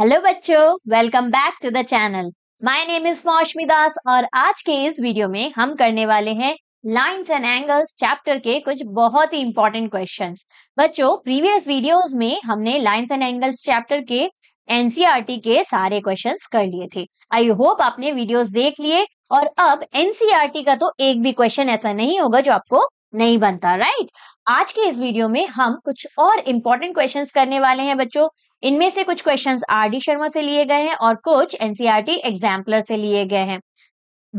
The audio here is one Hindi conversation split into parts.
हेलो बच्चों welcome back to the channel my name is Moushumi Das और आज के इस वीडियो में हम करने वाले हैं लाइंस एंड एंगल्स चैप्टर के कुछ बहुत ही इंपॉर्टेंट क्वेश्चंस बच्चों प्रीवियस वीडियोस में हमने लाइंस एंड एंगल्स चैप्टर के एनसीईआरटी e के सारे क्वेश्चंस कर लिए थे आई होप आपने वीडियोज देख लिए और अब एनसीआरटी e का तो एक भी क्वेश्चन ऐसा नहीं होगा जो आपको नहीं बनता राइट आज के इस वीडियो में हम कुछ और इम्पोर्टेंट क्वेश्चन करने वाले हैं बच्चों इनमें से कुछ क्वेश्चन आर डी शर्मा से लिए गए हैं और कुछ एनसीआरटी एग्जाम्पलर e से लिए गए हैं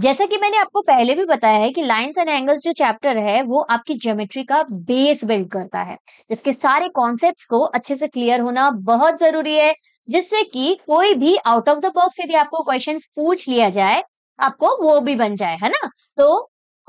जैसा कि मैंने आपको पहले भी बताया है कि लाइंस एंड एंगल्स जो चैप्टर है वो आपकी ज्योमेट्री का बेस बिल्ड करता है जिसके सारे कॉन्सेप्ट्स को अच्छे से क्लियर होना बहुत जरूरी है जिससे कि कोई भी आउट ऑफ द बॉक्स यदि आपको क्वेश्चन पूछ लिया जाए आपको वो भी बन जाए है ना तो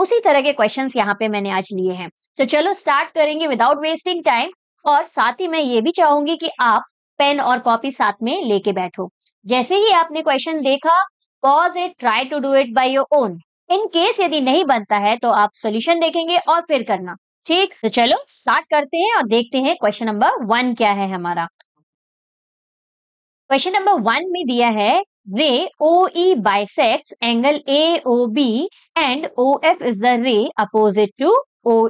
उसी तरह के क्वेश्चन यहाँ पे मैंने आज लिए हैं तो चलो स्टार्ट करेंगे विदाउट वेस्टिंग टाइम और साथ ही मैं ये भी चाहूंगी कि आप पेन और कॉपी साथ में लेके बैठो जैसे ही आपने क्वेश्चन देखा pause it try to do it by your own in case यदि नहीं बनता है तो आप सोल्यूशन देखेंगे और फिर करना ठीक तो चलो स्टार्ट करते हैं और देखते हैं क्वेश्चन नंबर वन क्या है हमारा क्वेश्चन नंबर वन में दिया है angle A O B and O F is the ray opposite to O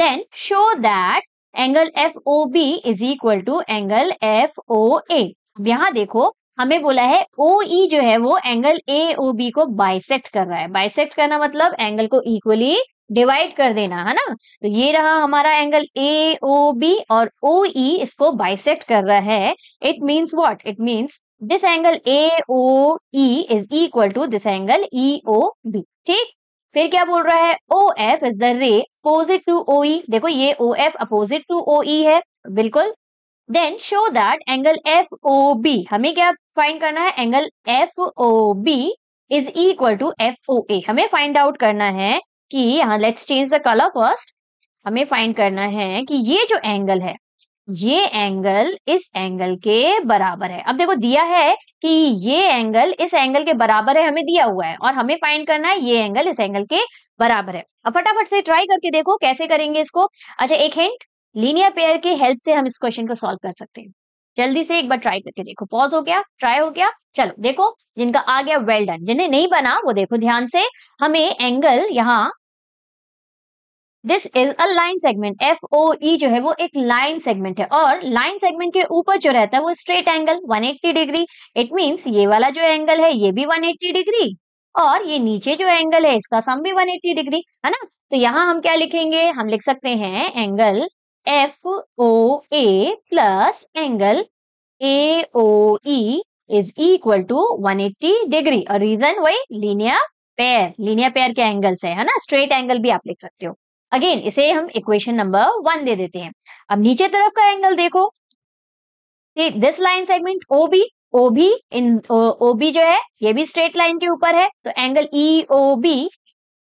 then show that angle F O B is equal to angle F O A अब यहाँ देखो हमें बोला है ओ ई e जो है वो एंगल ए ओ बी को बाइसेक्ट कर रहा है बाइसेक्ट करना मतलब एंगल को इक्वली डिवाइड कर देना है ना तो ये रहा हमारा एंगल ए ओ बी और ओ ई e इसको बाइसेक्ट कर रहा है it means what it means this angle A O E is equal to this angle E O B ठीक फिर क्या बोल रहा है O F is the ray opposite to O E देखो ये O F opposite to O E है बिल्कुल then show that angle F O B हमें क्या फाइंड करना है angle F O B is equal to F O A हमें फाइंड आउट करना है कि यहाँ let's change the colour first हमें फाइंड करना है कि ये जो एंगल है ये एंगल इस एंगल के बराबर है अब देखो दिया है कि ये एंगल इस एंगल के बराबर है हमें दिया हुआ है और हमें फाइंड करना है ये एंगल इस एंगल के बराबर है अब फटाफट से ट्राई करके देखो कैसे करेंगे इसको अच्छा एक हिंट लीनियर पेयर की हेल्प से हम इस क्वेश्चन को सॉल्व कर सकते हैं जल्दी से एक बार ट्राई करके देखो पॉज हो गया ट्राई हो गया चलो देखो जिनका आ गया वेल डन जिन्हें नहीं बना वो देखो ध्यान से हमें एंगल यहाँ this is a line segment F O E जो है वो एक लाइन सेगमेंट है और लाइन सेगमेंट के ऊपर जो रहता है वो straight angle 180 degree it means ये वाला जो एंगल है ये भी 180 डिग्री और ये नीचे जो एंगल है इसका सम भी 180 डिग्री है ना तो यहाँ हम क्या लिखेंगे हम लिख सकते हैं angle F O A plus angle A O E is equal to eighty degree और रीजन वही लीनियर पेयर लीनियर पेयर के एंगल्स है ना स्ट्रेट एंगल भी आप लिख सकते हो अगेन इसे हम इक्वेशन नंबर वन दे देते हैं अब नीचे तरफ का एंगल देखो this line segment O B O B इन ओ बी जो है ये भी स्ट्रेट लाइन के ऊपर है तो angle E O B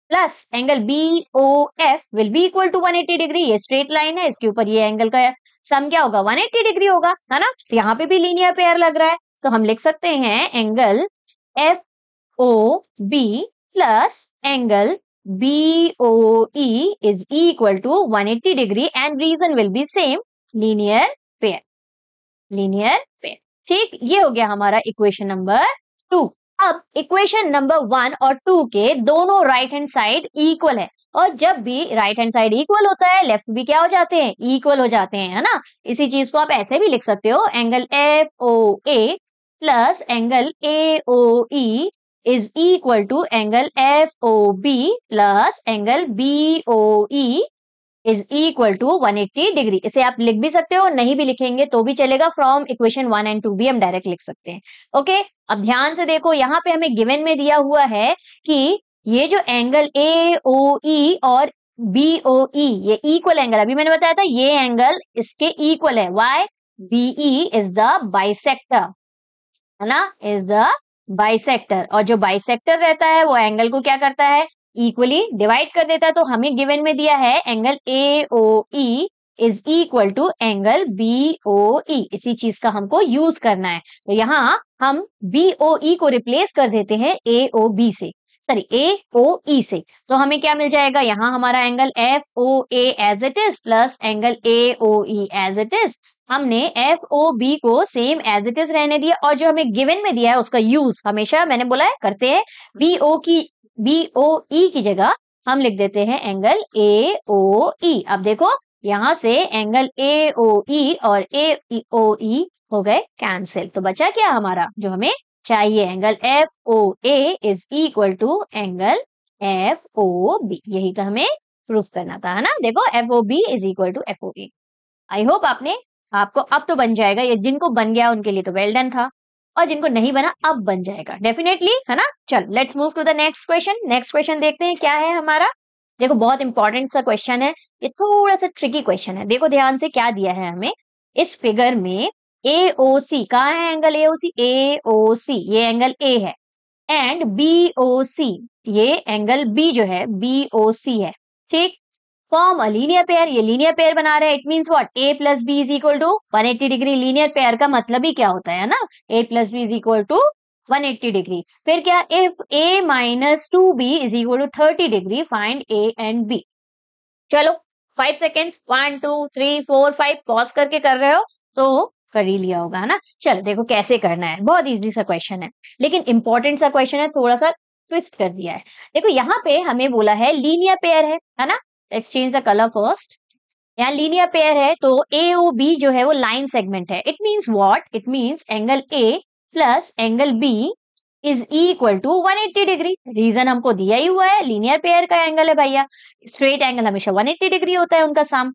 plus angle B O F will be equal to 180 degree ये स्ट्रेट लाइन है इसके ऊपर ये एंगल का सम क्या होगा 180 डिग्री होगा है ना तो यहाँ पे भी लीनियर पेयर लग रहा है तो हम लिख सकते हैं angle F O B plus angle BOE is equal to 180 degree and reason will be same linear pair. Linear pair. ठीक ये हो गया हमारा इक्वेशन नंबर टू अब इक्वेशन नंबर वन और टू के दोनों राइट हैंड साइड इक्वल है और जब भी राइट हैंड साइड इक्वल होता है लेफ्ट भी क्या हो जाते हैं इक्वल हो जाते हैं है ना इसी चीज को आप ऐसे भी लिख सकते हो angle F O A plus angle A O E is equal to angle F O B plus angle B O is equal to 180 degree इसे आप लिख भी सकते हो नहीं भी लिखेंगे तो भी चलेगा from equation one and two भी हम डायरेक्ट लिख सकते हैं ओके okay? अब ध्यान से देखो यहाँ पे हमें गिवन में दिया हुआ है कि ये जो एंगल ए ओ ई और बी ओ ई ये इक्वल एंगल अभी मैंने बताया था ये एंगल इसके इक्वल है Y BE is the bisector है ना इज द बाइसेक्टर और जो बाइसेक्टर रहता है वो एंगल को क्या करता है इक्वली डिवाइड कर देता है तो हमें गिवन में दिया है angle A O E is equal to angle B O E इसी चीज का हमको यूज करना है तो यहाँ हम बी ओ ई को रिप्लेस कर देते हैं ए ओ बी से सॉरी ए ओ ई से तो हमें क्या मिल जाएगा यहाँ हमारा angle F O as it is plus angle A O E as it is हमने एफ ओ बी को सेम एज इट इज रहने दिया और जो हमें गिवन में दिया है उसका यूज हमेशा मैंने बोला है करते हैं बी ओ की बी ओ ई की जगह हम लिख देते हैं एंगल ए ओ ई अब देखो यहां से एंगल ए ओ ई और ए ओ ई हो गए कैंसिल तो बचा क्या हमारा जो हमें चाहिए angle F O A is equal to angle F O B यही तो हमें प्रूफ करना था है ना देखो F O B is equal to F O E I hope आपने आपको अब तो बन जाएगा ये जिनको बन गया उनके लिए तो वेल डन था और जिनको नहीं बना अब बन जाएगा डेफिनेटली है ना चलो let's move to the next question next question देखते हैं क्या है हमारा देखो बहुत इंपॉर्टेंट सा क्वेश्चन है ये थोड़ा सा ट्रिकी क्वेश्चन है देखो ध्यान से क्या दिया है हमें इस फिगर में ए ओ सी कहा है angle A O C A O सी ये एंगल ए है एंड बी ओ सी ये एंगल बी जो है बी ओ सी है ठीक फॉर्म अलिनियर पेयर ये लीनियर पेयर बना रहे हैं it means what A plus B is equal to one eighty degree linear pair का मतलब ही क्या होता है ना A plus B is equal to 180 degree फिर क्या if A minus two B is equal to thirty degree find A and B चलो five second one two three four five pause करके कर रहे हो तो कर ही लिया होगा ना चलो देखो कैसे करना है बहुत इजी सा क्वेश्चन है लेकिन इंपॉर्टेंट सा क्वेश्चन है थोड़ा सा ट्विस्ट कर दिया है देखो यहाँ पे हमें बोला है लीनियर पेयर है है ना एक्सचेंज द कलर फर्स्ट यहाँ लीनियर पेयर है तो ए ओ बी जो है वो लाइन सेगमेंट है it means what it means angle A plus angle B is equal to 180 degree reason हमको दिया ही हुआ है लीनियर पेयर का एंगल है भैया स्ट्रेट एंगल हमेशा 180 डिग्री होता है उनका साम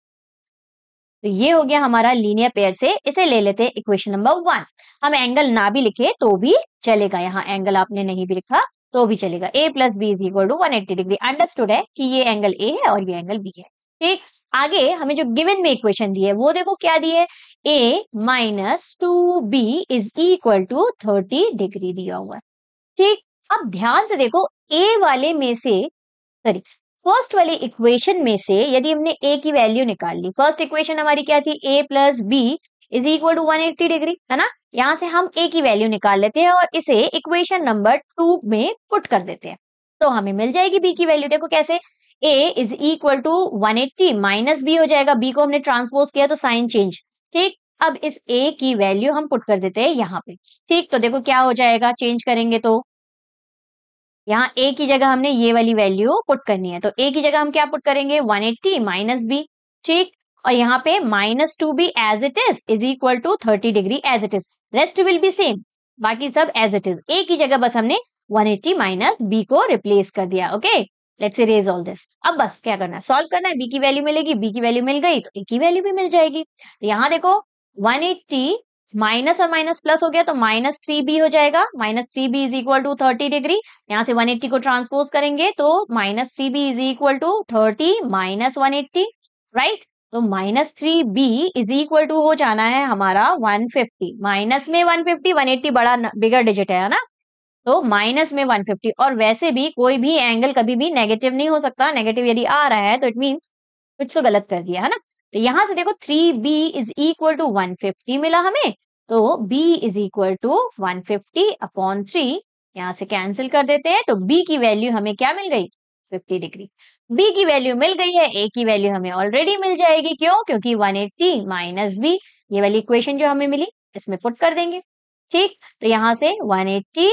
तो ये हो गया हमारा लीनियर पेयर से इसे ले लेते हैं इक्वेशन नंबर वन हम एंगल ना भी लिखे तो भी चलेगा यहाँ एंगल आपने नहीं भी लिखा तो भी चलेगा A plus B is equal to one eighty degree understood है कि ये एंगल ए है और ये एंगल बी है ठीक आगे हमें जो गिवन में इक्वेशन दी है वो देखो क्या दी है A minus two B is equal to thirty degree दिया हुआ है ठीक अब ध्यान से देखो ए वाले में से सॉरी फर्स्ट वाले इक्वेशन में से यदि हमने ए की वैल्यू निकाल ली फर्स्ट इक्वेशन हमारी क्या थी A plus B is equal to 180 degree है ना यहाँ से हम ए की वैल्यू निकाल लेते हैं और इसे इक्वेशन नंबर टू में पुट कर देते हैं तो हमें मिल जाएगी बी की वैल्यू देखो कैसे A is equal to one eighty minus B हो जाएगा बी को हमने ट्रांसपोज किया तो साइन चेंज ठीक अब इस ए की वैल्यू हम पुट कर देते हैं यहाँ पे ठीक तो देखो क्या हो जाएगा चेंज करेंगे तो यहाँ ए की जगह हमने ये वाली वैल्यू पुट करनी है तो ए की जगह हम क्या पुट करेंगे 180 एट्टी माइनस बी ठीक और यहाँ पे minus two B as it is is equal to thirty degree as it is rest will be same बाकी सब एज इट इज एक ही जगह बस हमने 180 एट्टी माइनस बी को रिप्लेस कर दिया okay let's erase all this अब बस क्या करना है सॉल्व करना है बी की वैल्यू मिलेगी बी की वैल्यू मिल गई तो ए की वैल्यू भी मिल जाएगी तो यहाँ देखो 180 एट्टी माइनस और माइनस प्लस हो गया तो माइनस थ्री बी हो जाएगा minus three B is equal to thirty degree यहाँ से 180 को ट्रांसपोज करेंगे तो minus three B is equal to thirty minus one eighty right तो minus three B is equal to हो जाना है हमारा वन फिफ्टी माइनस में वन फिफ्टी वन एट्टी बड़ा बिगर डिजिट है ना तो माइनस में वन फिफ्टी और वैसे भी कोई भी एंगल कभी भी नेगेटिव नहीं हो सकता नेगेटिव यदि आ रहा है तो इट मीन कुछ तो गलत कर दिया है ना तो यहां से देखो three B is equal to one fifty मिला हमें तो B is equal to one fifty upon three यहां से कैंसिल कर देते हैं तो बी की वैल्यू हमें क्या मिल गई फिफ्टी डिग्री बी की वैल्यू मिल गई है ए की वैल्यू हमें ऑलरेडी मिल जाएगी क्यों क्योंकि वन एट्टी माइनस बी ये वाली इक्वेशन जो हमें मिली इसमें पुट कर देंगे ठीक तो यहाँ से वन एट्टी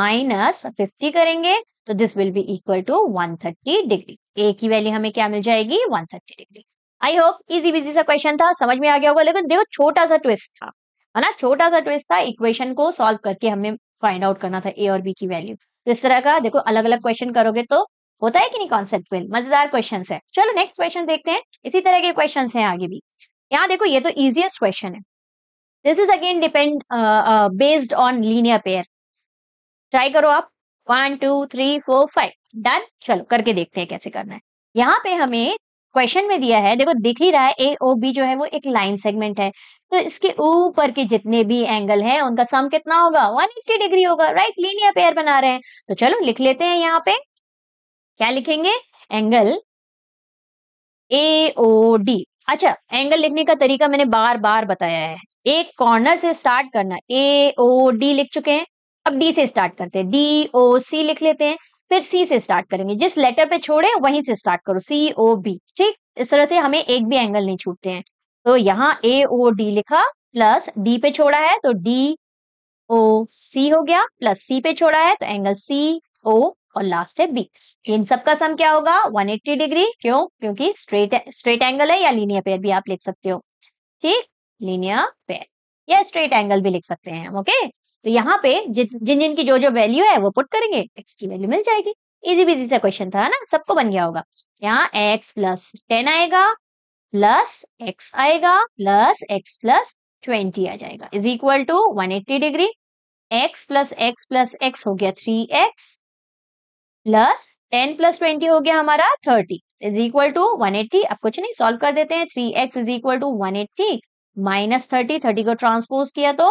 माइनस फिफ्टी करेंगे तो this will be equal to one thirty degree A की वैल्यू हमें क्या मिल जाएगी one thirty degree I hope easy बिजी सा क्वेश्चन था समझ में आ गया होगा लेकिन देखो छोटा सा ट्विस्ट था है ना छोटा सा ट्विस्ट था इक्वेशन को सॉल्व करके हमें फाइंड आउट करना था ए और बी की वैल्यू तो इस तरह का देखो अलग अलग क्वेश्चन करोगे तो होता है कि नहीं कॉन्सेप्ट क्विल मजेदार क्वेश्चन है चलो नेक्स्ट क्वेश्चन देखते हैं इसी तरह के क्वेश्चन है आगे भी यहाँ देखो ये तो इजिएस्ट क्वेश्चन है this is again depend based on linear pair try करो आप one two three four five done चलो करके देखते हैं कैसे करना है यहाँ पे हमें क्वेश्चन में दिया है देखो दिख ही रहा है ए ओ बी जो है वो एक लाइन सेगमेंट है तो इसके ऊपर के जितने भी एंगल हैं उनका सम कितना होगा 180 डिग्री होगा राइट लीनियर पेयर बना रहे हैं तो चलो लिख लेते हैं यहाँ पे क्या लिखेंगे एंगल ए ओ डी अच्छा एंगल लिखने का तरीका मैंने बार बार बताया है एक कॉर्नर से स्टार्ट करना ए ओ डी लिख चुके हैं अब डी से स्टार्ट करते हैं डी ओ सी लिख लेते हैं फिर सी से स्टार्ट करेंगे जिस लेटर पे छोड़े वहीं से स्टार्ट करो सी ओ बी ठीक इस तरह से हमें एक भी एंगल नहीं छूटते हैं तो यहाँ ए ओ डी लिखा प्लस डी पे छोड़ा है तो डी ओ सी हो गया प्लस सी पे छोड़ा है तो एंगल सी ओ और लास्ट है बी इन सब का सम क्या होगा 180 डिग्री क्यों क्योंकि स्ट्रेट स्ट्रेट एंगल है या लीनियर पेयर भी आप लिख सकते हो ठीक लीनियर पेयर या स्ट्रेट एंगल भी लिख सकते हैं ओके तो यहाँ पे जिन जिन की जो जो वैल्यू है वो पुट करेंगे एक्स की वैल्यू मिल जाएगी इजी बिजी सा क्वेश्चन था ना सबको बन गया होगा यहाँ एक्स प्लस टेन आएगा प्लस एक्स आएगा प्लस एक्स प्लस ट्वेंटी आ जाएगा is equal to one eighty degree X plus X plus X हो गया three X plus ten plus twenty हो गया हमारा thirty is equal to one eighty अब कुछ नहीं सॉल्व कर देते हैं three X is equal to one eighty minus thirty thirty को ट्रांसपोज किया तो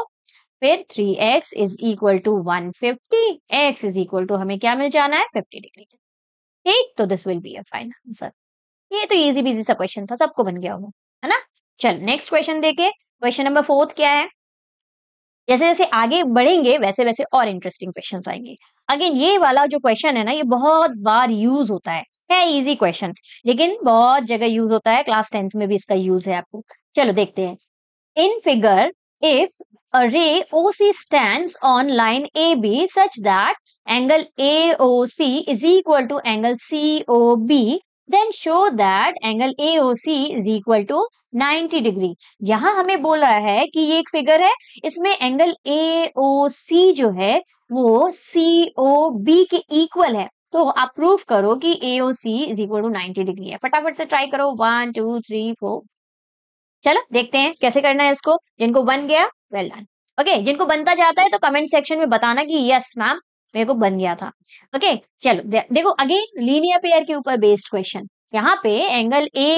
फिर three X is equal to one fifty X is equal to हमें क्या मिल जाना है फिफ्टी डिग्री ठीक तो this will be a fine answer ये तो इजी बिजी सा क्वेश्चन था सबको बन गया होगा है ना चल नेक्स्ट क्वेश्चन देखे क्वेश्चन नंबर फोर्थ क्या है जैसे जैसे आगे बढ़ेंगे वैसे वैसे और इंटरेस्टिंग क्वेश्चन आएंगे अगेन ये वाला जो क्वेश्चन है ना ये बहुत बार यूज होता है है इजी क्वेश्चन लेकिन बहुत जगह यूज होता है क्लास टेंथ में भी इसका यूज है आपको चलो देखते हैं in figure if O C stand on line A B such that angle A O C is equal to angle C O B then show that angle C is equal to 90 degree यहां हमें बोल रहा है कि ये एक फिगर है इसमें एंगल ए ओ सी जो है वो बी के इक्वल है तो आप प्रूफ करो कि A C is equal to 90 degree है फटाफट से ट्राई करो वन टू थ्री फोर चलो देखते हैं कैसे करना है इसको जिनको बन गया वेल डन ओके जिनको बनता जाता है तो कमेंट सेक्शन में बताना कि यस मैम मेरे को बन गया था ओके okay, चलो दे, देखो अगेन लीनियर पेयर के ऊपर बेस्ड क्वेश्चन यहाँ पे angle A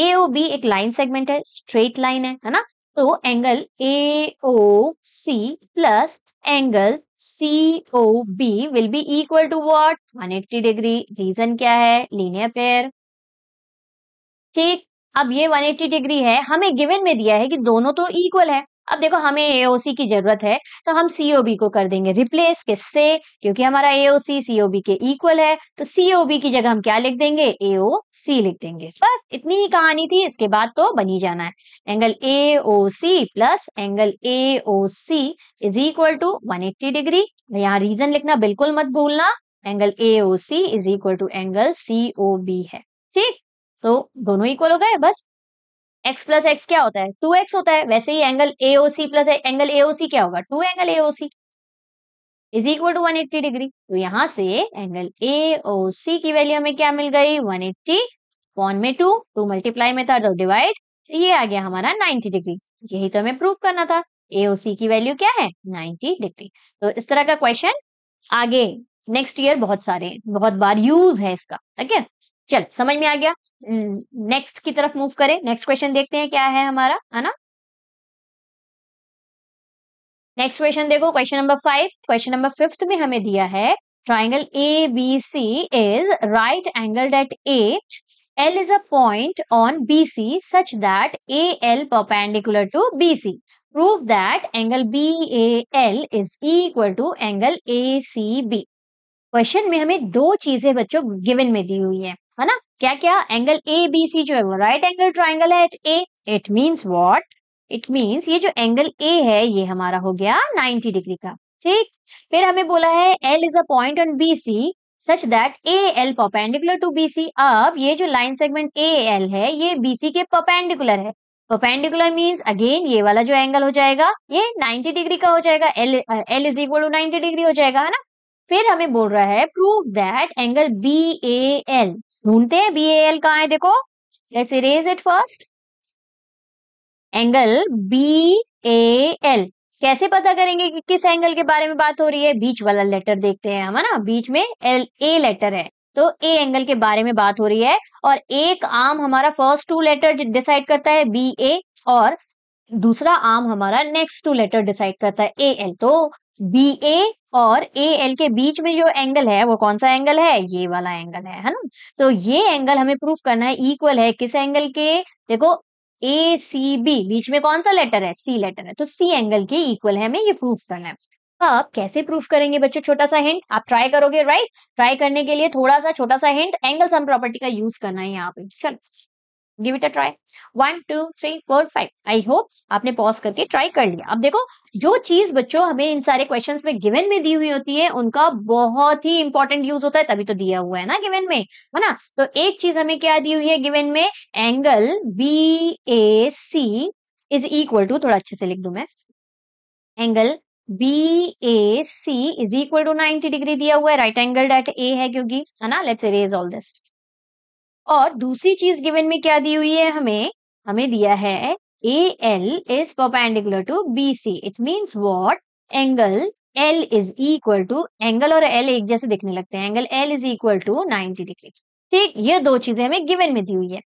A O B एक लाइन सेगमेंट है स्ट्रेट लाइन है है ना तो angle A O C plus angle C O B will be equal to what one eighty degree reason क्या है लीनियर पेयर ठीक अब ये 180 डिग्री है हमें गिवन में दिया है कि दोनों तो इक्वल है अब देखो हमें एओसी की जरूरत है तो हम सीओबी को कर देंगे रिप्लेस किससे क्योंकि हमारा एओसी सीओबी के इक्वल है तो सीओबी की जगह हम क्या लिख देंगे एओसी लिख देंगे बस इतनी ही कहानी थी इसके बाद तो बनी जाना है angle AOC plus angle AOC is equal to 180 degree यहाँ रीजन लिखना बिल्कुल मत भूलना angle AOC is equal to angle COB है ठीक तो दोनों इक्वल हो गए बस x प्लस एक्स क्या होता है टू एक्स होता है वैसे ही angle AOC plus angle AOC क्या होगा two angle AOC is equal to one eighty degree तो यहां से एंगल एओसी की वैल्यू हमें क्या मिल गई वन एट्टी कौन में टू टू मल्टीप्लाई में था तो डिवाइड तो ये आ गया हमारा नाइन्टी डिग्री यही तो हमें प्रूव करना था एओसी की वैल्यू क्या है नाइन्टी डिग्री तो इस तरह का क्वेश्चन आगे नेक्स्ट ईयर बहुत सारे बहुत बार यूज है इसका ठीक है चल समझ में आ गया नेक्स्ट की तरफ मूव करें नेक्स्ट क्वेश्चन देखते हैं क्या है हमारा है ना नेक्स्ट क्वेश्चन देखो question number five question number fifth में हमें दिया है triangle A B C is right angle at A L is a point on B C such that A L perpendicular to B C prove that angle B A L is equal to angle A C B question में हमें दो चीजें बच्चों गिवन में दी हुई है है ना क्या क्या एंगल ए बी सी जो है वो राइट एंगल ट्राइंगल है at A it means what it means ये जो एंगल ए है ये हमारा हो गया 90 डिग्री का ठीक फिर हमें बोला है L is a point on B C such that A L perpendicular to B C अब ये जो लाइन सेगमेंट ए एल है ये बी सी के पोपेंडिकुलर है पोपेंडिकुलर मीन्स अगेन ये वाला जो एंगल हो जाएगा ये 90 डिग्री का हो जाएगा L L is equal to 90 degree हो जाएगा है ना फिर हमें बोल रहा है prove that angle B A L ढूंढते हैं बी ए एल कहा है देखो let's erase it first angle B A L कैसे पता करेंगे कि किस एंगल के बारे में बात हो रही है बीच वाला लेटर देखते हैं हम है ना बीच में एल ए लेटर है तो ए एंगल के बारे में बात हो रही है और एक आम हमारा फर्स्ट टू लेटर डिसाइड करता है बी ए और दूसरा आम हमारा नेक्स्ट टू लेटर डिसाइड करता है ए एल तो बी ए और ए एल के बीच में जो एंगल है वो कौन सा एंगल है ये वाला एंगल है है ना तो ये एंगल हमें प्रूफ करना है इक्वल है किस एंगल के देखो ए सी बी बीच में कौन सा लेटर है सी लेटर है तो सी एंगल के इक्वल है हमें ये प्रूफ करना है अब कैसे प्रूफ करेंगे बच्चों छोटा सा हिंट आप ट्राई करोगे राइट ट्राई करने के लिए थोड़ा सा छोटा सा हिंट एंगल सम प्रॉपर्टी का यूज करना है यहाँ पे चलो give it a try one two three four five I hope आपने पॉज करके ट्राई कर लिया अब देखो जो चीज बच्चों हमें इन सारे क्वेश्चन में गिवन में दी हुई होती है उनका बहुत ही इंपॉर्टेंट यूज होता है तभी तो दिया हुआ है ना गिवन में है ना तो एक चीज हमें क्या दी हुई है गिवन में angle B A C is equal to थोड़ा अच्छे से लिख दू मैं angle B A C is equal to ninety degree दिया हुआ है राइट एंगल डेट ए है क्योंकि है ना लेट्स इरेज ऑल दिस और दूसरी चीज गिवन में क्या दी हुई है हमें हमें दिया है A L is perpendicular to B C it means what angle L is equal to angle और एल एक जैसे दिखने लगते हैं angle L is equal to ninety degree ठीक ये दो चीजें हमें गिवन में दी हुई है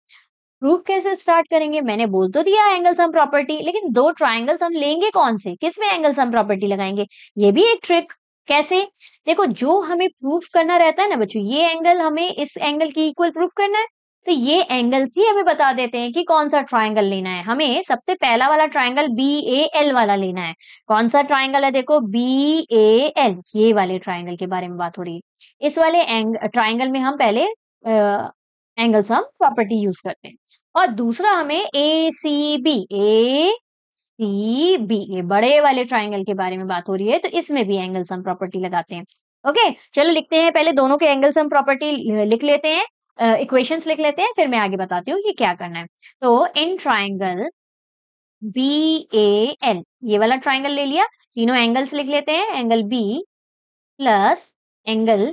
प्रूफ कैसे स्टार्ट करेंगे मैंने बोल तो दिया एंगल सम प्रॉपर्टी लेकिन दो ट्राइंगल्स हम लेंगे कौन से किस में एंगल सम प्रॉपर्टी लगाएंगे ये भी एक ट्रिक कैसे देखो जो हमें प्रूफ करना रहता है ना बच्चों ये एंगल हमें इस एंगल की इक्वल प्रूफ करना है तो ये एंगल्स ही हमें बता देते हैं कि कौन सा ट्राइंगल लेना है हमें सबसे पहला वाला ट्राइंगल बी ए एल वाला लेना है कौन सा ट्राइंगल है देखो बी ए एल ये वाले ट्राइंगल के बारे में बात हो रही है इस वाले ट्राइंगल में हम पहले एंगल्स हम प्रॉपर्टी यूज करते हैं और दूसरा हमें ए C B A C B ये बड़े वाले ट्राइंगल के बारे में बात हो रही है तो इसमें भी एंगल्स हम प्रॉपर्टी लगाते हैं ओके okay, चलो लिखते हैं पहले दोनों के एंगल्स हम प्रॉपर्टी लिख लेते हैं इक्वेशन लिख लेते हैं फिर मैं आगे बताती हूँ ये क्या करना है तो in triangle B A L ये वाला ट्राइंगल ले लिया तीनों एंगल्स लिख लेते हैं angle B plus angle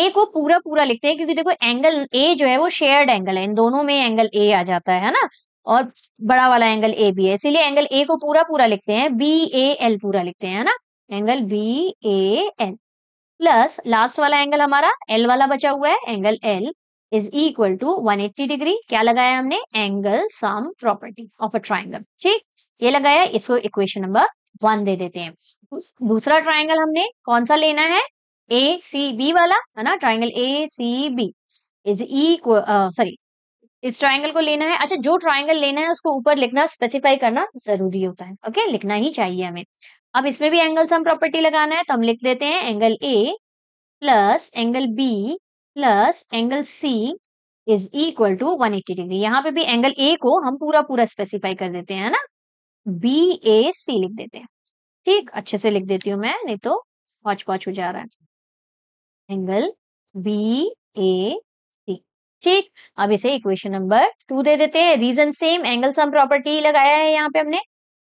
A को पूरा पूरा लिखते हैं क्योंकि देखो एंगल ए जो है वो शेयर्ड एंगल है इन दोनों में एंगल ए आ जाता है ना और बड़ा वाला एंगल ए भी है इसीलिए एंगल ए को पूरा पूरा लिखते हैं बी ए एल पूरा लिखते हैं ना angle B A L plus last वाला एंगल हमारा एल वाला बचा हुआ है angle L is equal to 180 degree क्या लगाया हमने angle sum property of a triangle ठीक ये लगाया इसको इक्वेशन नंबर वन दे देते हैं दूसरा ट्राइंगल हमने कौन सा लेना है ए सी बी वाला है ना triangle A C B is equal sorry इस ट्राइंगल को लेना है अच्छा जो ट्राइंगल लेना है उसको ऊपर लिखना स्पेसिफाई करना जरूरी होता है ओके लिखना ही चाहिए हमें अब इसमें भी एंगल सम प्रॉपर्टी लगाना है तो हम लिख देते हैं angle A plus angle B plus angle C is equal to 180 degree यहाँ पे भी एंगल ए को हम पूरा पूरा स्पेसिफाई कर देते हैं ना बी ए सी लिख देते हैं ठीक अच्छे से लिख देती हूँ मैं नहीं तो पॉच पॉच हो जा रहा है एंगल बी ए सी ठीक अब इसे इक्वेशन नंबर टू दे देते हैं reason same angle sum property लगाया है यहाँ पे हमने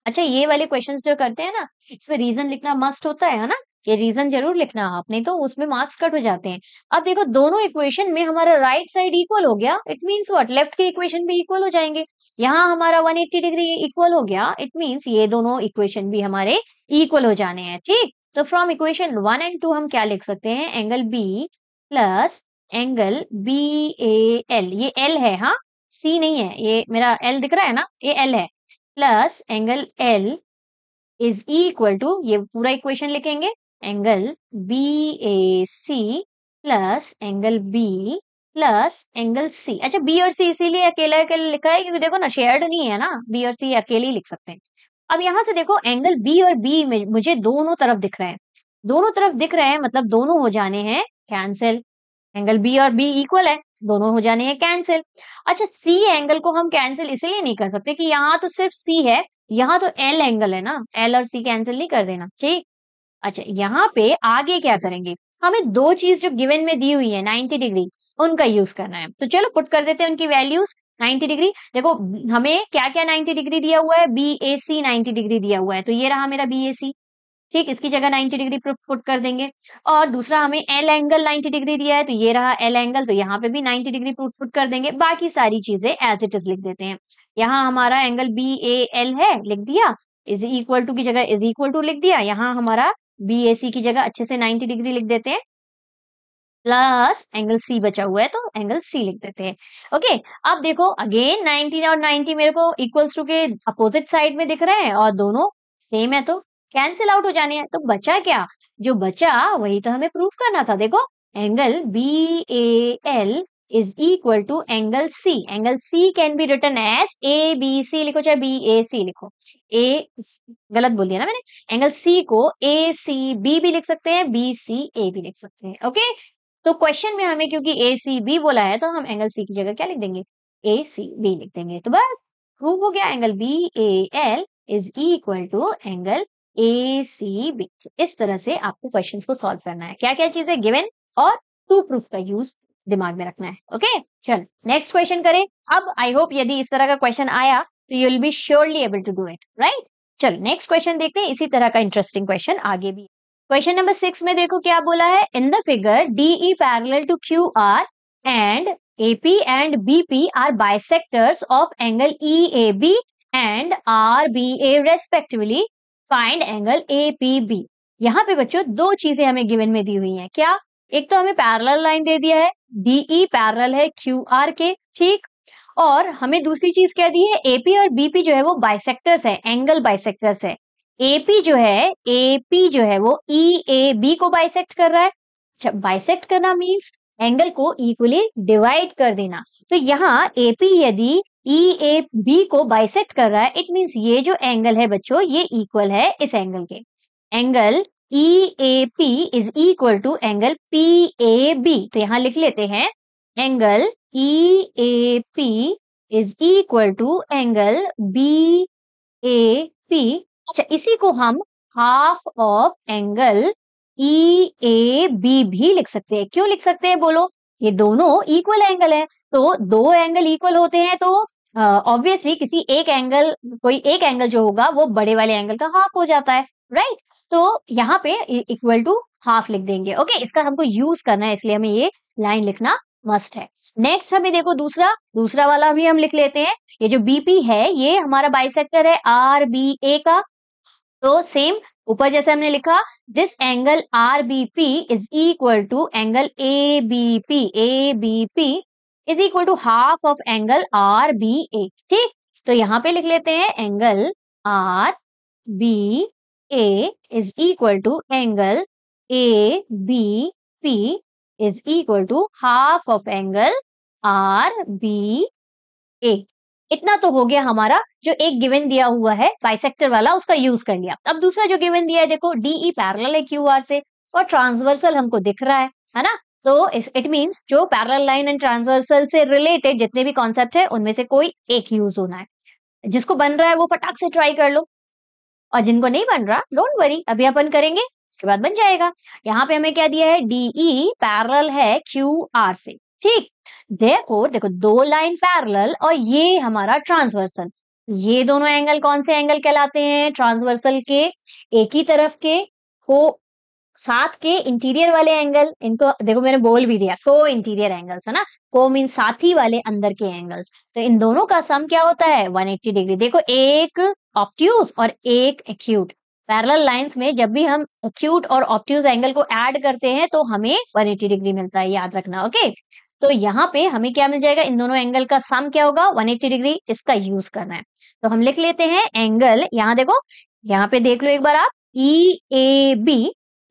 अच्छा ये वाले क्वेश्चंस जो करते हैं ना इसमें रीजन लिखना मस्ट होता है ना ये रीजन जरूर लिखना आप नहीं तो उसमें मार्क्स कट हो जाते हैं अब देखो दोनों इक्वेशन में हमारा राइट साइड इक्वल हो गया इट मीन्स व्हाट लेफ्ट के इक्वेशन भी इक्वल हो जाएंगे यहाँ हमारा 180 डिग्री इक्वल हो गया इट मीन्स ये दोनों इक्वेशन भी हमारे इक्वल हो जाने हैं ठीक तो from equation one and two हम क्या लिख सकते हैं angle B plus angle B A L ये एल है हाँ सी नहीं है ये मेरा एल दिख रहा है ना ये एल है plus angle L is equal to ये पूरा इक्वेशन लिखेंगे angle B A C plus angle B plus angle C अच्छा बी और सी इसीलिए अकेले अकेले लिखा है क्योंकि देखो ना शेयर्ड नहीं है ना बी और सी अकेले ही लिख सकते हैं अब यहाँ से देखो एंगल बी और बी में मुझे दोनों तरफ दिख रहे हैं दोनों तरफ दिख रहे हैं मतलब दोनों हो जाने हैं कैंसिल एंगल बी और बी इक्वल है दोनों हो जाने हैं कैंसिल अच्छा सी एंगल को हम कैंसिल इसलिए नहीं कर सकते कि यहाँ तो सिर्फ सी है यहाँ तो एल एंगल है ना एल और सी कैंसिल नहीं कर देना ठीक अच्छा यहाँ पे आगे क्या करेंगे हमें दो चीज जो गिवन में दी हुई है 90 डिग्री उनका यूज करना है तो चलो पुट कर देते हैं उनकी वैल्यूज 90 डिग्री देखो हमें क्या क्या 90 डिग्री दिया हुआ है B A C ninety degree दिया हुआ है तो ये रहा मेरा बी ए सी ठीक इसकी जगह 90 डिग्री पुट कर देंगे और दूसरा हमें एल एंगल 90 डिग्री दिया है तो ये रहा एल एंगल तो यहाँ पे भी 90 डिग्री पुट कर देंगे बाकी सारी चीजें एज इट इज लिख देते हैं यहाँ हमारा एंगल बी ए एल है लिख दिया इज इक्वल टू की जगह इज इक्वल टू लिख दिया यहाँ हमारा बी ए सी की जगह अच्छे से 90 डिग्री लिख देते हैं प्लस एंगल सी बचा हुआ है तो एंगल सी लिख देते हैं ओके अब देखो अगेन 90 और 90 मेरे को इक्वल्स टू के अपोजिट साइड में दिख रहे हैं और दोनों सेम है तो कैंसिल आउट हो जाने हैं तो बचा क्या जो बचा वही तो हमें प्रूफ करना था देखो angle B A L is equal to angle C angle C can be written as A B C लिखो चाहे बी ए सी लिखो ए गलत बोल दिया ना मैंने एंगल सी को ए सी बी भी लिख सकते हैं बी सी ए भी लिख सकते हैं ओके तो क्वेश्चन में हमें क्योंकि ए सी बी बोला है तो हम एंगल सी की जगह क्या लिख देंगे ए सी बी लिख देंगे तो बस प्रूव हो गया angle B A L is equal to angle A C B इस तरह से आपको क्वेश्चन को सॉल्व करना है क्या क्या चीजें गिवन और टू प्रूफ का यूज दिमाग में रखना है ओके चल नेक्स्ट क्वेश्चन करें अब आई होप यदि इस तरह का क्वेश्चन आया तो you will be surely able to do it right चल नेक्स्ट क्वेश्चन देखते हैं इसी तरह का इंटरेस्टिंग क्वेश्चन आगे भी क्वेश्चन नंबर सिक्स में देखो क्या बोला है in the figure DE parallel to Q R and AP and BP are bisectors of angle E A B and R B A respectively find angle A P B यहाँ पे बच्चों दो चीजें हमें गिवन में दी हुई हैं क्या एक तो हमें पैरल लाइन दे दिया है बीई पैरल e है क्यू आर के ठीक और हमें दूसरी चीज कह दी है एपी और बीपी जो है वो बाइसेक्टर्स है एंगल बाइसेक्टर्स है एपी जो है एपी जो है वो ई ए बी को बाइसेक्ट कर रहा है अच्छा बाइसेक्ट करना मीन्स एंगल को इक्वली डिवाइड कर देना तो यहाँ एपी यदि ई ए बी को बाइसेक्ट कर रहा है इट मीन्स ये जो एंगल है बच्चों ये इक्वल है इस एंगल के angle E A P is equal to angle P A B तो यहाँ लिख लेते हैं angle E A P is equal to angle B A P अच्छा इसी को हम half of angle E A B भी लिख सकते हैं क्यों लिख सकते हैं बोलो ये दोनों इक्वल एंगल है तो दो एंगल इक्वल होते हैं तो ऑब्वियसली uh, किसी एक एंगल कोई एक एंगल जो होगा वो बड़े वाले एंगल का हाफ हो जाता है राइट right? तो यहाँ पे इक्वल टू हाफ लिख देंगे ओके okay? इसका हमको यूज करना है इसलिए हमें ये लाइन लिखना मस्ट है नेक्स्ट हमें देखो दूसरा दूसरा वाला भी हम लिख लेते हैं ये जो बीपी है ये हमारा बाइसेक्टर है आर बी ए का तो सेम ऊपर जैसे हमने लिखा this angle R B P is equal to angle A B P A B P is equal to half of angle R B A ठीक तो यहाँ पे लिख लेते हैं angle R B A is equal to angle P is equal to half of angle A. इतना तो हो गया हमारा जो एक गिवन दिया हुआ है बाइसेक्टर वाला उसका यूज कर लिया अब दूसरा जो गिवन दिया है देखो DE पैरेलल है QR से और ट्रांसवर्सल हमको दिख रहा है है ना तो इट मींस जो पैरेलल लाइन एंड ट्रांसवर्सल से रिलेटेड जितने भी कॉन्सेप्ट है उनमें से कोई एक यूज होना है जिसको बन रहा है वो फटाक से ट्राई कर लो और जिनको नहीं बन रहा डोंट वरी अभी अपन करेंगे उसके बाद बन जाएगा यहाँ पे हमें क्या दिया है डीई पैरल e है क्यू आर से ठीक देखो देखो दो लाइन पैरल और ये हमारा ट्रांसवर्सल ये दोनों एंगल कौन से एंगल कहलाते हैं ट्रांसवर्सल के एक ही तरफ के को सात के इंटीरियर वाले एंगल इनको देखो मैंने बोल भी दिया को इंटीरियर एंगल्स है ना को मीन साथी वाले अंदर के एंगल्स तो इन दोनों का सम क्या होता है 180 डिग्री देखो एक ऑप्ट्यूज और एक एक्यूट पैरेलल लाइंस में जब भी हम एक्यूट और ऑप्ट्यूज एंगल को ऐड करते हैं तो हमें 180 डिग्री मिलता है याद रखना ओके तो यहाँ पे हमें क्या मिल जाएगा इन दोनों एंगल का सम क्या होगा वन डिग्री इसका यूज करना है तो हम लिख लेते हैं एंगल यहाँ देखो यहाँ पे देख लो एक बार आप E A B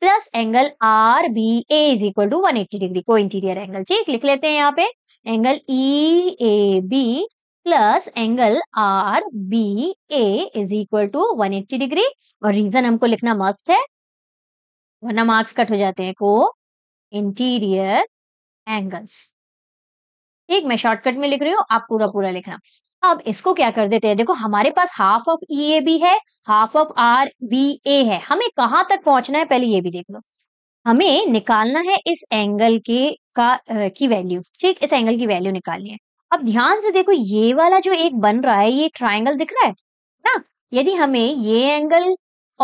plus angle R B A is equal to one eighty degree को इंटीरियर एंगल ठीक लिख लेते हैं यहाँ पे angle E A B plus angle R B A is equal to one eighty degree और रीजन हमको लिखना मस्ट है वरना मार्क्स कट हो जाते हैं को इंटीरियर एंगल्स ठीक मैं शॉर्टकट में लिख रही हूँ आप पूरा पूरा लिखना अब इसको क्या कर देते हैं देखो हमारे पास half of E A B है half of R B A है हमें कहाँ तक पहुंचना है पहले ये भी देख लो हमें निकालना है इस एंगल के का आ, की वैल्यू ठीक इस एंगल की वैल्यू निकालनी है अब ध्यान से देखो ये वाला जो एक बन रहा है ये ट्राइंगल दिख रहा है ना यदि हमें ये एंगल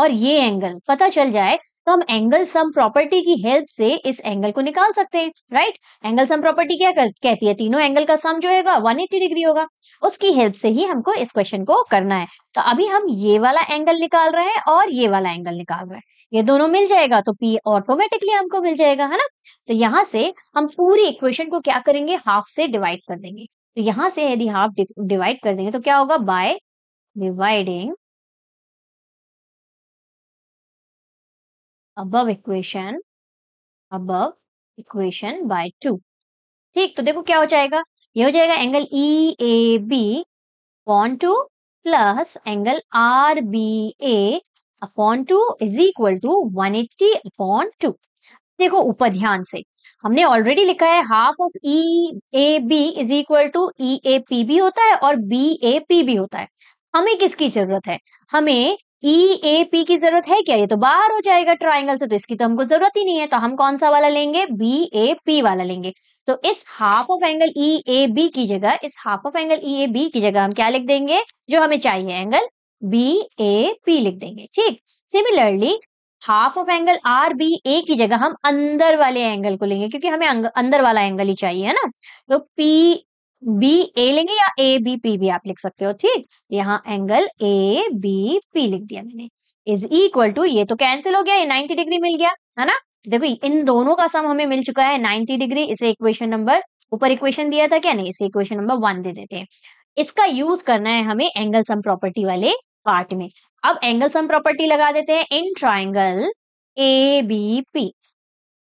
और ये एंगल पता चल जाए तो हम एंगल सम प्रॉपर्टी की हेल्प से इस एंगल को निकाल सकते हैं राइट एंगल सम प्रॉपर्टी क्या कर, कहती है तीनों एंगल का सम जो होगा 180 डिग्री होगा उसकी हेल्प से ही हमको इस क्वेश्चन को करना है तो अभी हम ये वाला एंगल निकाल रहे हैं और ये वाला एंगल निकाल रहे हैं ये दोनों मिल जाएगा तो पी ऑटोमेटिकली हमको मिल जाएगा है ना तो यहाँ से हम पूरी इक्वेशन को क्या करेंगे हाफ से डिवाइड कर देंगे तो यहाँ से यदि हाफ डिवाइड कर देंगे तो क्या होगा by dividing above equation above equation by two ठीक तो देखो क्या हो जाएगा ये हो जाएगा angle E A B upon two plus angle R B A upon two is equal to one eighty upon two देखो ऊपर ध्यान से हमने ऑलरेडी लिखा है half of E A B is equal to E A P B होता है और बी ए पी बी होता है हमें किसकी जरूरत है हमें ई ए पी की जरूरत है क्या ये तो बाहर हो जाएगा ट्राइंगल से तो इसकी तो हमको जरूरत ही नहीं है तो हम कौन सा वाला लेंगे बी ए पी वाला लेंगे तो इस half of angle E A B की जगह इस half of angle E A B की जगह हम क्या लिख देंगे जो हमें चाहिए एंगल बी ए पी लिख देंगे ठीक similarly half of angle R B A की जगह हम अंदर वाले एंगल को लेंगे क्योंकि हमें अंदर वाला एंगल ही चाहिए है ना तो पी बी ए लेंगे या ए बी पी भी आप लिख सकते हो ठीक यहाँ एंगल ए बी पी लिख दिया मैंने इज इक्वल टू ये तो कैंसिल हो गया ये 90 डिग्री मिल गया है ना देखो इन दोनों का सम हमें मिल चुका है 90 डिग्री इसे इक्वेशन नंबर ऊपर इक्वेशन दिया था क्या नहीं इसे इक्वेशन नंबर वन दे देते हैं इसका यूज करना है हमें एंगल सम प्रॉपर्टी वाले पार्ट में अब एंगल सम प्रॉपर्टी लगा देते हैं in triangle A B P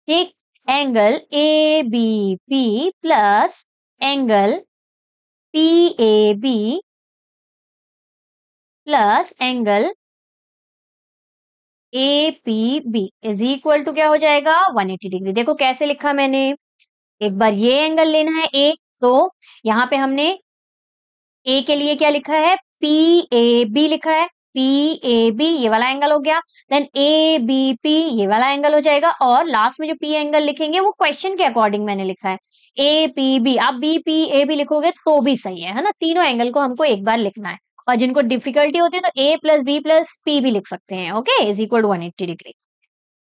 ठीक angle A B P plus angle P A B plus angle A P B is equal to क्या हो जाएगा 180 डिग्री देखो कैसे लिखा मैंने एक बार ये एंगल लेना है ए तो यहां पे हमने ए के लिए क्या लिखा है पी ए बी लिखा है पी ए बी ये वाला एंगल हो गया देन ए बी पी ये वाला एंगल हो जाएगा और लास्ट में जो पी एंगल लिखेंगे वो क्वेश्चन के अकॉर्डिंग मैंने लिखा है ए पी बी आप बी पी ए बी लिखोगे तो भी सही है है ना तीनों एंगल को हमको एक बार लिखना है और जिनको डिफिकल्टी होती है तो A plus B plus P भी लिख सकते हैं okay is equal to one eighty degree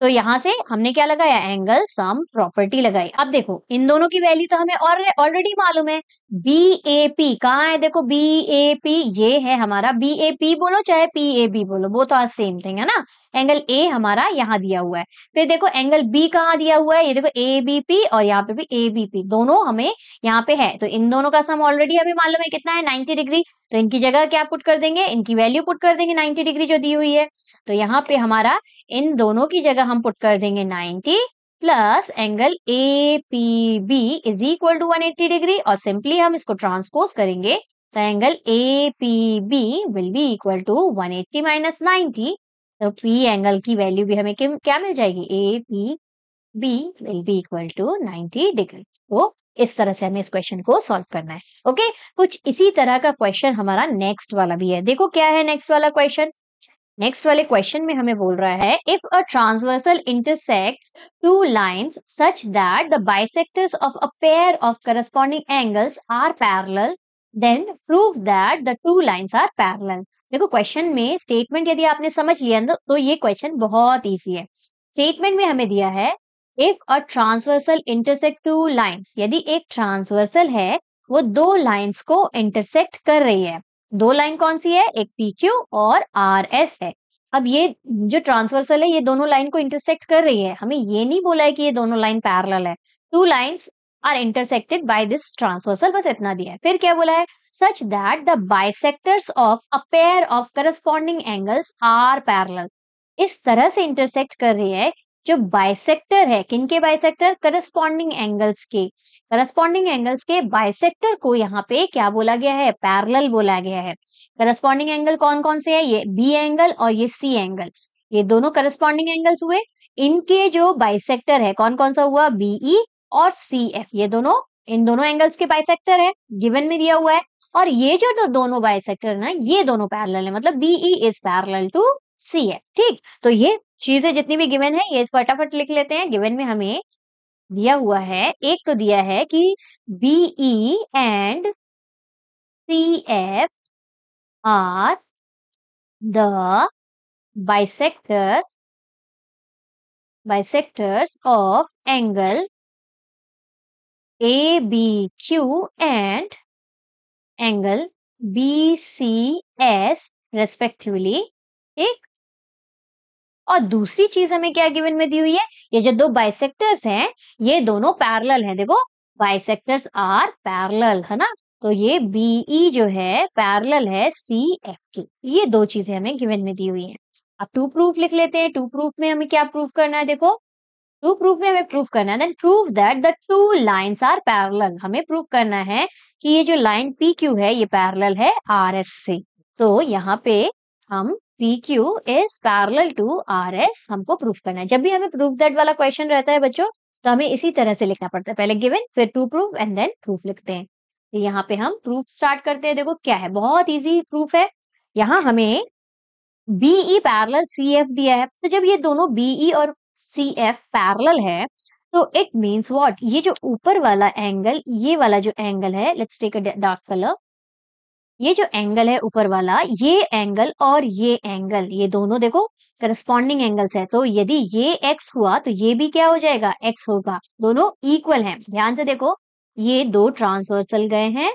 तो यहाँ से हमने क्या लगाया एंगल सम प्रॉपर्टी लगाई अब देखो इन दोनों की वैल्यू तो हमें और ऑलरेडी मालूम है बी ए पी कहाँ है देखो बी ए पी ये है हमारा बी ए पी बोलो चाहे पी ए बी बोलो वो तो आज सेम थिंग है ना एंगल ए हमारा यहाँ दिया हुआ है फिर देखो एंगल बी कहाँ दिया हुआ है ये देखो ए बी पी और यहाँ पे भी ए बी पी दोनों हमें यहाँ पे है तो इन दोनों का सम ऑलरेडी हमें मालूम है कितना है नाइन्टी डिग्री तो इनकी जगह क्या पुट कर देंगे इनकी वैल्यू पुट कर देंगे 90 डिग्री जो दी हुई है तो यहाँ पे हमारा इन दोनों की जगह हम पुट कर देंगे 90 plus angle A P B is equal to one degree और सिंपली हम इसको ट्रांसपोज करेंगे तो angle A P B will be equal to 180 eighty minus ninety तो पी एंगल की वैल्यू भी हमें क्या मिल जाएगी A P B will be equal to ninety degree तो इस तरह से हमें इस क्वेश्चन को सॉल्व करना है ओके कुछ इसी तरह का क्वेश्चन हमारा नेक्स्ट वाला भी है देखो क्या है नेक्स्ट वाला क्वेश्चन नेक्स्ट वाले क्वेश्चन में हमें बोल रहा है if a transversal intersect two line such that the bisectors of a pair of corresponding angles are parallel then prove that the two lines are parallel देखो क्वेश्चन में स्टेटमेंट यदि आपने समझ लिया तो ये क्वेश्चन बहुत ईजी है स्टेटमेंट में हमें दिया है if a transversal intersect two lines यदि एक ट्रांसवर्सल है वो दो लाइन्स को इंटरसेक्ट कर रही है दो लाइन कौन सी है एक पी क्यू और आर एस है अब ये जो ट्रांसवर्सल है ये दोनों लाइन को इंटरसेक्ट कर रही है हमें ये नहीं बोला है कि ये दोनों लाइन पैरल है two lines are intersected by this transversal बस इतना दिया है फिर क्या बोला है such that the bisectors of a pair of corresponding angles are parallel इस तरह से इंटरसेक्ट कर रही है जो बाइसेक्टर है किनके बाइसेक्टर करस्पॉन्डिंग एंगल्स के करस्पॉन्डिंग एंगल्स के बाइसेक्टर को यहाँ पे क्या बोला गया है पैरल बोला गया है करस्पॉन्डिंग एंगल कौन कौन से है ये बी एंगल और ये सी एंगल ये दोनों करस्पॉन्डिंग एंगल्स हुए इनके जो बाइसेक्टर है कौन कौन सा हुआ बीई e और सी एफ ये दोनों इन दोनों एंगल्स के बाइसेक्टर है गिवन में दिया हुआ है और ये जो दो, दोनों बाइसेक्टर है ना ये दोनों पैरल मतलब e है मतलब BE is parallel to C F ठीक तो ये चीजें जितनी भी गिवन है ये फटाफट लिख लेते हैं गिवन में हमें दिया हुआ है एक तो दिया है कि BE and C F are the bisector of angle A B Q and angle B C S respectively ठीक और दूसरी चीज हमें क्या गिवन में दी हुई है ये जो दो बाइसेक्टर्स हैं ये दोनों पैरेलल हैं देखो बाइसेक्टर्स आर पैरेलल है ना तो ये बीई जो है पैरेलल है सी एफ की ये दो चीजें हमें गिवन में दी हुई हैं अब टू प्रूफ लिख लेते हैं टू प्रूफ में हमें क्या प्रूफ करना है देखो टू प्रूफ में हमें प्रूफ करना है then proof that the two lines are parallel हमें प्रूफ करना है कि ये जो लाइन पी क्यू है ये पैरेलल है आर एस से तो यहाँ पे हम PQ is parallel to RS हमको प्रूफ करना है जब भी हमें प्रूफ दैट वाला क्वेश्चन रहता है बच्चों तो हमें इसी तरह से लिखना पड़ता है पहले गिवन फिर to proof and then proof लिखते हैं तो यहाँ पे हम प्रूफ स्टार्ट करते हैं देखो क्या है बहुत इजी प्रूफ है यहाँ हमें बीई पैरल सी एफ दिया है तो जब ये दोनों बीई e और सी एफ पैरल है तो इट मीन्स वॉट ये जो ऊपर वाला एंगल ये वाला जो एंगल है let's take a dark colour ये जो एंगल है ऊपर वाला ये एंगल और ये एंगल ये दोनों देखो करस्पॉन्डिंग एंगल्स है तो यदि ये एक्स हुआ तो ये भी क्या हो जाएगा एक्स होगा दोनों इक्वल हैं ध्यान से देखो ये दो ट्रांसवर्सल गए हैं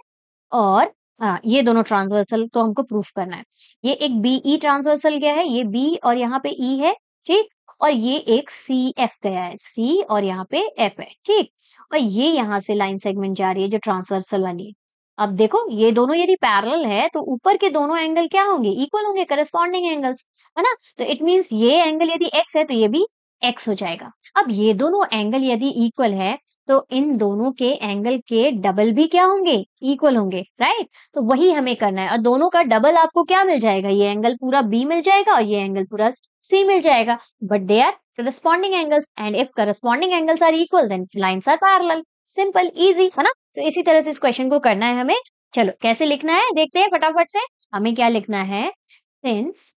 और आ, हाँ, ये दोनों ट्रांसवर्सल तो हमको प्रूफ करना है ये एक बीई ट्रांसवर्सल गया है ये बी और यहाँ पे ई e है ठीक और ये एक सी एफ गया है सी और यहाँ पे एफ है ठीक और ये यहाँ से लाइन सेगमेंट जा रही है जो ट्रांसवर्सल वाली अब देखो ये दोनों यदि पैरल है तो ऊपर के दोनों एंगल क्या होंगे इक्वल होंगे करस्पॉन्डिंग एंगल्स है ना तो इट मीन्स ये एंगल यदि एक्स है तो ये भी एक्स हो जाएगा अब ये दोनों एंगल यदि इक्वल है तो इन दोनों के एंगल के डबल भी क्या होंगे इक्वल होंगे राइट तो वही हमें करना है और दोनों का डबल आपको क्या मिल जाएगा ये एंगल पूरा बी मिल जाएगा और ये एंगल पूरा सी मिल जाएगा but they are corresponding angles and if corresponding angles are equal then lines are parallel simple easy है ना तो इसी तरह से इस क्वेश्चन को करना है हमें चलो कैसे लिखना है देखते हैं फटाफट से हमें क्या लिखना है since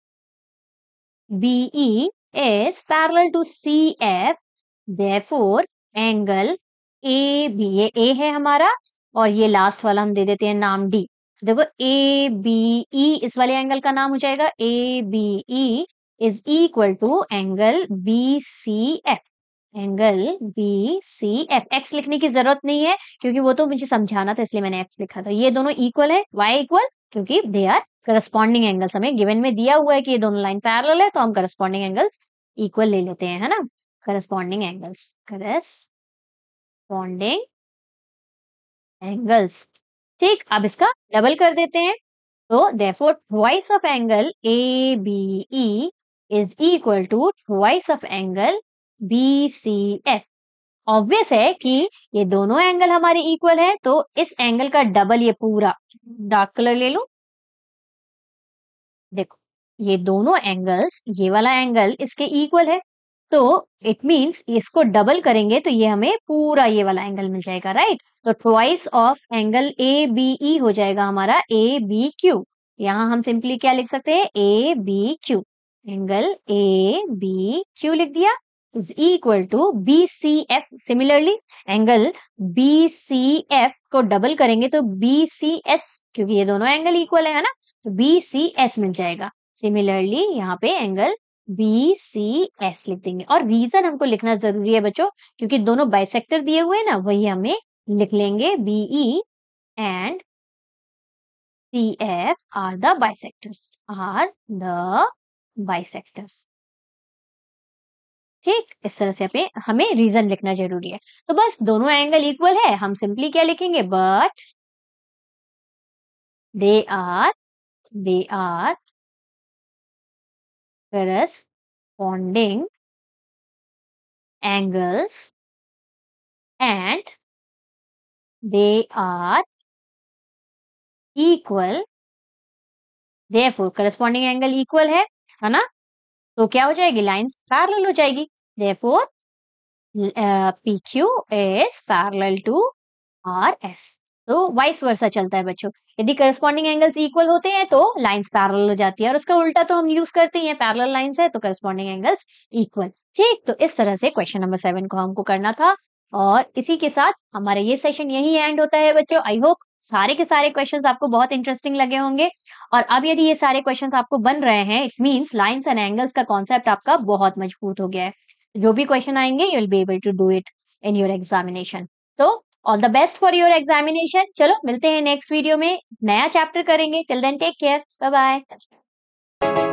BE e is parallel to CF angle A B A A है हमारा और ये लास्ट वाला हम दे देते हैं नाम डी देखो ए बी ई इस वाले एंगल का नाम हो जाएगा A B E is equal to angle B C F angle B C F X लिखने की जरूरत नहीं है क्योंकि वो तो मुझे समझाना था इसलिए मैंने एक्स लिखा था ये दोनों इक्वल है वाई इक्वल क्योंकि दे आर करस्पॉन्डिंग एंगल्स हमें गिवन में दिया हुआ है कि ये दोनों लाइन पैरल है तो हम करस्पॉन्डिंग एंगल्स इक्वल ले लेते हैं है ना करस्पॉन्डिंग एंगल्स करस्पॉन्डिंग एंगल्स ठीक अब इसका डबल कर देते हैं तो therefore twice of angle A B E is equal to twice of angle B C F obvious है कि ये दोनों एंगल हमारे इक्वल है तो इस एंगल का डबल ये पूरा डार्क कलर ले लो देखो ये दोनों एंगल्स ये वाला एंगल इसके इक्वल है तो इट मीन्स इसको डबल करेंगे तो ये हमें पूरा ये वाला एंगल मिल जाएगा राइट तो twice of angle A B E हो जाएगा हमारा ए बी क्यू यहाँ हम सिंपली क्या लिख सकते हैं A B Q angle A B Q लिख दिया is equal to BCF. Similarly, angle BCF को डबल करेंगे तो BCS क्योंकि ये दोनों एंगल इक्वल है ना तो BCS मिल जाएगा सिमिलरली यहाँ पे एंगल बी सी एस लिख देंगे और रीजन हमको लिखना जरूरी है बच्चों क्योंकि दोनों बाइसेक्टर दिए हुए हैं ना वही हमें लिख लेंगे BE and C F are the bisectors are the bisectors ठीक इस तरह से हमें हमें रीजन लिखना जरूरी है तो बस दोनों एंगल इक्वल है हम सिंपली क्या लिखेंगे but they are they are corresponding angles and they are equal therefore corresponding angle equal है है ना तो क्या हो जाएगी लाइन्स पैरल हो जाएगी therefore P Q is parallel to R S तो वाइस वर्सा चलता है बच्चों यदि करस्पॉन्डिंग एंगल्स इक्वल होते हैं तो लाइंस पैरल हो जाती है और उसका उल्टा तो हम यूज करते हैं पैरल लाइंस है तो करस्पॉन्डिंग एंगल्स इक्वल ठीक तो इस तरह से क्वेश्चन नंबर सेवन को हमको करना था और इसी के साथ हमारा ये सेशन यही एंड होता है बच्चों आई होप सारे के सारे क्वेश्चंस आपको बहुत इंटरेस्टिंग लगे होंगे और अब यदि ये सारे क्वेश्चंस आपको बन रहे हैं it means lines and angles का कॉन्सेप्ट आपका बहुत मजबूत हो गया है जो भी क्वेश्चन आएंगे you will be able to do it in your examination तो all the best for your examination चलो मिलते हैं नेक्स्ट वीडियो में नया चैप्टर करेंगे till then take care bye bye